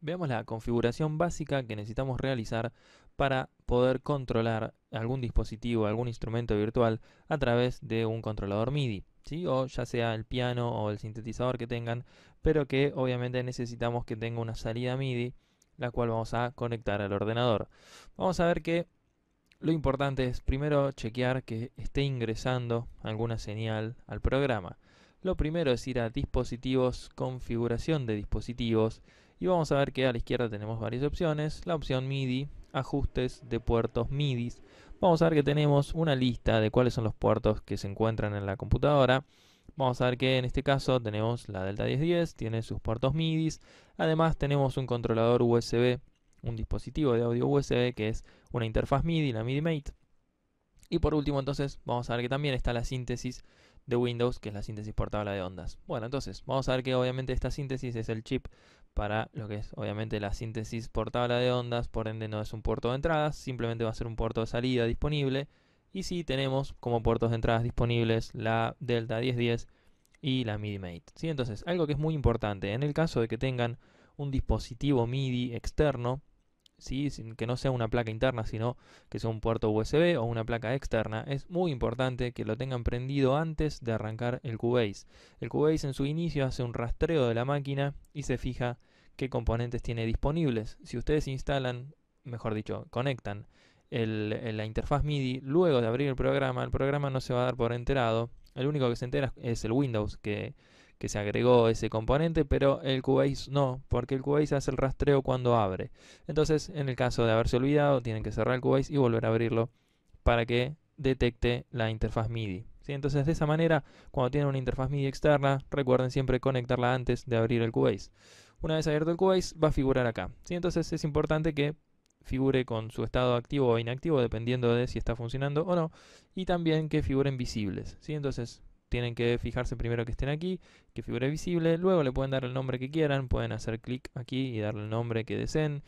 Veamos la configuración básica que necesitamos realizar para poder controlar algún dispositivo, algún instrumento virtual a través de un controlador MIDI, o ya sea el piano o el sintetizador que tengan, pero que obviamente necesitamos que tenga una salida MIDI, la cual vamos a conectar al ordenador. Vamos a ver que lo importante es primero chequear que esté ingresando alguna señal al programa. Lo primero es ir a dispositivos, configuración de dispositivos, y vamos a ver que a la izquierda tenemos varias opciones. La opción MIDI, ajustes de puertos MIDI. Vamos a ver que tenemos una lista de cuáles son los puertos que se encuentran en la computadora. Vamos a ver que en este caso tenemos la Delta 1010, tiene sus puertos MIDI. Además tenemos un controlador USB, un dispositivo de audio USB que es una interfaz MIDI, la MIDI Mate. Y por último entonces vamos a ver que también está la síntesis de Windows, que es la síntesis por de ondas. Bueno, entonces vamos a ver que obviamente esta síntesis es el chip para lo que es obviamente la síntesis por tabla de ondas, por ende no es un puerto de entradas, simplemente va a ser un puerto de salida disponible. Y sí tenemos como puertos de entradas disponibles la Delta 1010 y la MIDI-MATE. ¿sí? Entonces, algo que es muy importante, en el caso de que tengan un dispositivo MIDI externo, ¿sí? que no sea una placa interna, sino que sea un puerto USB o una placa externa, es muy importante que lo tengan prendido antes de arrancar el Cubase. El Cubase en su inicio hace un rastreo de la máquina y se fija qué componentes tiene disponibles. Si ustedes instalan, mejor dicho, conectan la interfaz MIDI, luego de abrir el programa, el programa no se va a dar por enterado. El único que se entera es el Windows, que, se agregó ese componente, pero el Cubase no, porque el Cubase hace el rastreo cuando abre. Entonces, en el caso de haberse olvidado, tienen que cerrar el Cubase y volver a abrirlo para que detecte la interfaz MIDI. Entonces, de esa manera, cuando tienen una interfaz MIDI externa, recuerden siempre conectarla antes de abrir el Cubase. Una vez abierto el Cubase, va a figurar acá. ¿sí? Entonces es importante que figure con su estado activo o inactivo, dependiendo de si está funcionando o no, y también que figuren visibles. ¿sí? Entonces tienen que fijarse primero que estén aquí, que figure visible, luego le pueden dar el nombre que quieran, pueden hacer clic aquí y darle el nombre que deseen.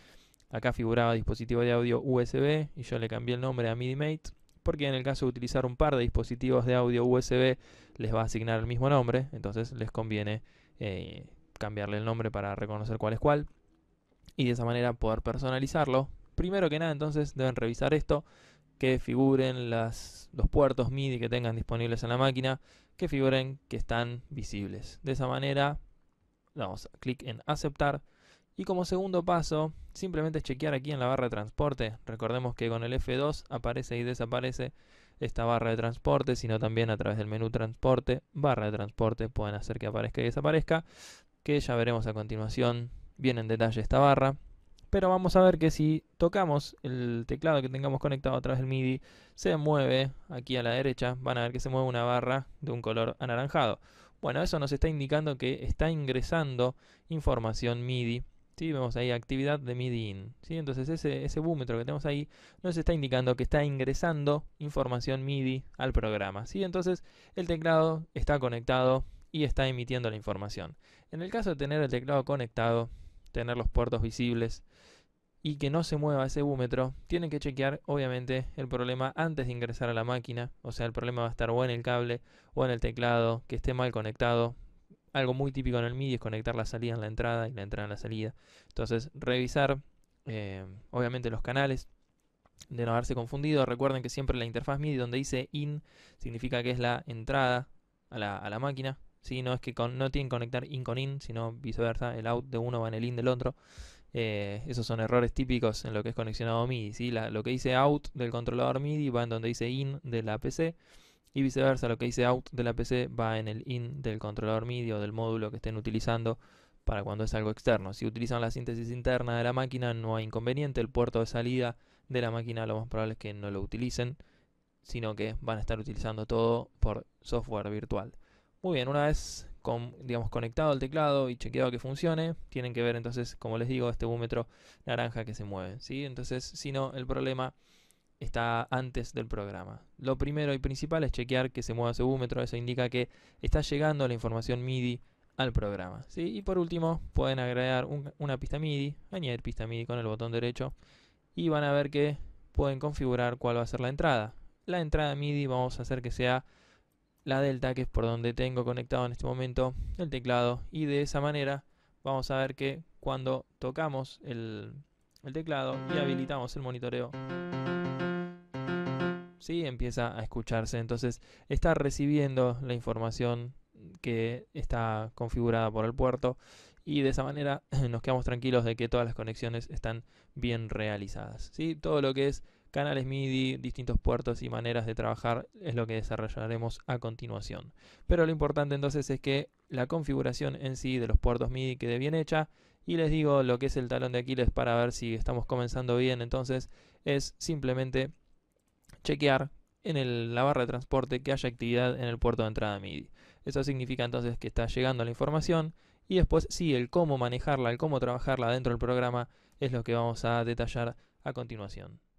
Acá figuraba dispositivo de audio USB y yo le cambié el nombre a MIDIMate porque en el caso de utilizar un par de dispositivos de audio USB les va a asignar el mismo nombre, entonces les conviene eh, cambiarle el nombre para reconocer cuál es cuál y de esa manera poder personalizarlo. Primero que nada, entonces deben revisar esto, que figuren los puertos MIDI que tengan disponibles en la máquina, que figuren que están visibles. De esa manera, vamos a clic en aceptar. Y como segundo paso, simplemente chequear aquí en la barra de transporte. Recordemos que con el F2 aparece y desaparece esta barra de transporte, sino también a través del menú transporte, barra de transporte, pueden hacer que aparezca y desaparezca que ya veremos a continuación bien en detalle esta barra. Pero vamos a ver que si tocamos el teclado que tengamos conectado a través del MIDI, se mueve aquí a la derecha, van a ver que se mueve una barra de un color anaranjado. Bueno, eso nos está indicando que está ingresando información MIDI. ¿sí? Vemos ahí actividad de MIDI in. ¿sí? Entonces ese, ese búmetro que tenemos ahí nos está indicando que está ingresando información MIDI al programa. ¿sí? Entonces el teclado está conectado y está emitiendo la información. En el caso de tener el teclado conectado, tener los puertos visibles y que no se mueva ese búmetro, tienen que chequear obviamente el problema antes de ingresar a la máquina, o sea el problema va a estar o en el cable o en el teclado, que esté mal conectado. Algo muy típico en el MIDI es conectar la salida en la entrada y la entrada en la salida. Entonces revisar eh, obviamente los canales, de no haberse confundido, recuerden que siempre la interfaz MIDI donde dice in significa que es la entrada a la máquina, no es que no tienen que conectar in con in, sino viceversa, el out de uno va en el in del otro. Eh, esos son errores típicos en lo que es conexionado MIDI. ¿sí? lo que dice out del controlador MIDI va en donde dice in de la PC y viceversa, lo que dice out de la PC va en el in del controlador MIDI o del módulo que estén utilizando para cuando es algo externo. Si utilizan la síntesis interna de la máquina no hay inconveniente, el puerto de salida de la máquina lo más probable es que no lo utilicen, sino que van a estar utilizando todo por software virtual. Muy bien, una vez con, digamos, conectado el teclado y chequeado que funcione, tienen que ver entonces, como les digo, este búmetro naranja que se mueve. ¿sí? Entonces, si no, el problema está antes del programa. Lo primero y principal es chequear que se mueva ese búmetro, eso indica que está llegando la información MIDI al programa. ¿sí? Y por último, pueden agregar una pista MIDI, añadir pista MIDI con el botón derecho, y van a ver que pueden configurar cuál va a ser la entrada. La entrada MIDI vamos a hacer que sea la delta, que es por donde tengo conectado en este momento el teclado. Y de esa manera vamos a ver que cuando tocamos el, teclado y habilitamos el monitoreo, ¿sí? empieza a escucharse. Entonces está recibiendo la información que está configurada por el puerto y de esa manera nos quedamos tranquilos de que todas las conexiones están bien realizadas. ¿sí? Todo lo que es canales MIDI, distintos puertos y maneras de trabajar es lo que desarrollaremos a continuación. Pero lo importante entonces es que la configuración en sí de los puertos MIDI quede bien hecha y les digo lo que es el talón de Aquiles para ver si estamos comenzando bien entonces es simplemente chequear en la barra de transporte que haya actividad en el puerto de entrada MIDI. Eso significa entonces que está llegando la información y después sí, el cómo manejarla, el cómo trabajarla dentro del programa es lo que vamos a detallar a continuación.